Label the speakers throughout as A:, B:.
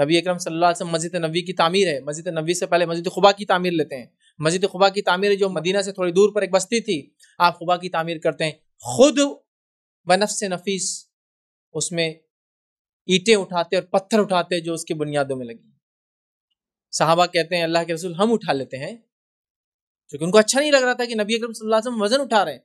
A: नबी अकरम सल्ला मस्जिद नबी की तामीर है मस्जिद नबी से पहले मस्जिद खुबा की तामीर लेते हैं मस्जिद खुबा की तामीर जो मदीना से थोड़ी दूर पर एक बस्ती थी आप खुबा की तामीर करते हैं खुद बनफ से नफीस उसमें ईंटें उठाते और पत्थर उठाते जो उसकी बुनियादों में लगी साहबा कहते हैं अल्लाह के रसूल हम उठा लेते हैं क्योंकि उनको अच्छा नहीं लग रहा था कि नबी अक्रम सल्लल्लाहु वजन उठा रहे हैं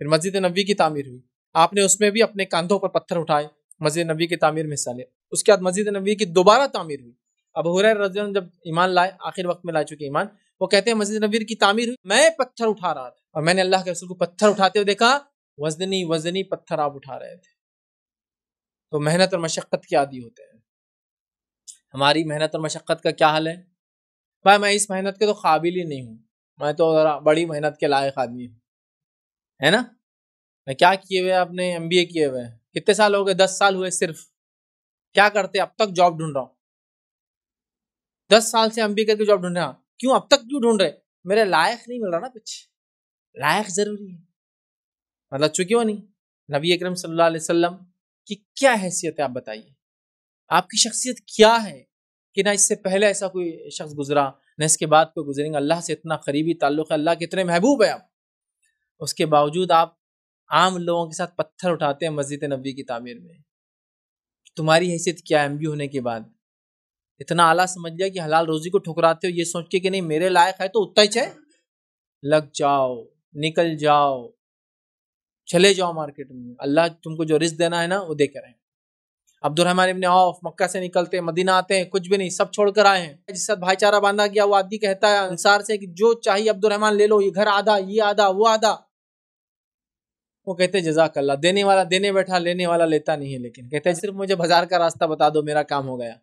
A: फिर मस्जिद नबी की तामीर हुई आपने उसमें भी अपने कंधों पर पत्थर उठाए मस्जिद नबी की तमीर में हिस्सा लिया उसके बाद मस्जिद नबी की दोबारा तामीर हुई अब हुरैर जब ईमान लाए आखिर वक्त में ला चुके ईमान वो कहते हैं मस्जिद नबी की तमीर हुई मैं पत्थर उठा रहा था और मैंने अल्लाह के रसूल को पत्थर उठाते हुए देखा वजनी वजनी पत्थर आप उठा रहे थे तो मेहनत और मशक्क़त के आदि होते हैं हमारी मेहनत और मशक्क़त का क्या हाल है भाई मैं इस मेहनत के तो काबिल ही नहीं हूँ मैं तो बड़ी मेहनत के लायक आदमी हूँ है ना मैं क्या किए हुए आपने एम बी ए किए हुए हैं कितने साल हो गए दस साल हुए सिर्फ क्या करते अब तक जॉब ढूंढ रहा हूं दस साल से हम भी करके जॉब ढूंढ रहा हाँ, क्यों अब तक क्यों ढूंढ रहे मेरे लायक नहीं मिल रहा ना कुछ लायक जरूरी है मतलब चुकी हो नहीं नबी अक्रम सल्लाम की क्या हैसियत है आप बताइए आपकी शख्सियत क्या है कि ना इससे पहले ऐसा कोई शख्स गुजरा न इसके बाद कोई गुजरेंगे अल्लाह से इतना करीबी ताल्लुक है अल्लाह के इतने महबूब है आप उसके बावजूद आप आम लोगों के साथ पत्थर उठाते हैं मस्जिद नबी की तामीर में तुम्हारी हैसियत क्या एम होने के बाद इतना आला समझ लिया कि हलाल रोजी को ठुकराते हो ये सोच के कि नहीं मेरे लायक है तो उतना ही है लग जाओ निकल जाओ चले जाओ मार्केट में अल्लाह तुमको जो रिस्क देना है ना वो देकर आए अब्दुलरहमान इबन औफ मक्का से निकलते हैं मदीना आते हैं कुछ भी नहीं सब छोड़कर आए हैं जिस साथ भाईचारा बांधा गया वो आदमी कहता है अंसार से कि जो चाहिए अब्दुलरहमान ले लो ये घर आधा ये आधा वो आधा वो कहते जजाक अल्लाह देने वाला देने बैठा लेने वाला लेता नहीं है लेकिन कहते सिर्फ मुझे बाजार का रास्ता बता दो मेरा काम हो गया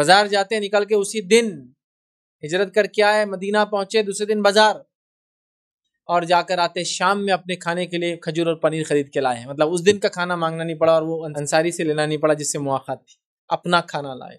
A: बाजार जाते निकल के उसी दिन हिजरत करके आए मदीना पहुंचे दूसरे दिन बाजार और जाकर आते शाम में अपने खाने के लिए खजूर और पनीर खरीद के लाए मतलब उस दिन का खाना मांगना नहीं पड़ा और वो अंसारी से लेना नहीं पड़ा जिससे मुआत थी अपना खाना लाए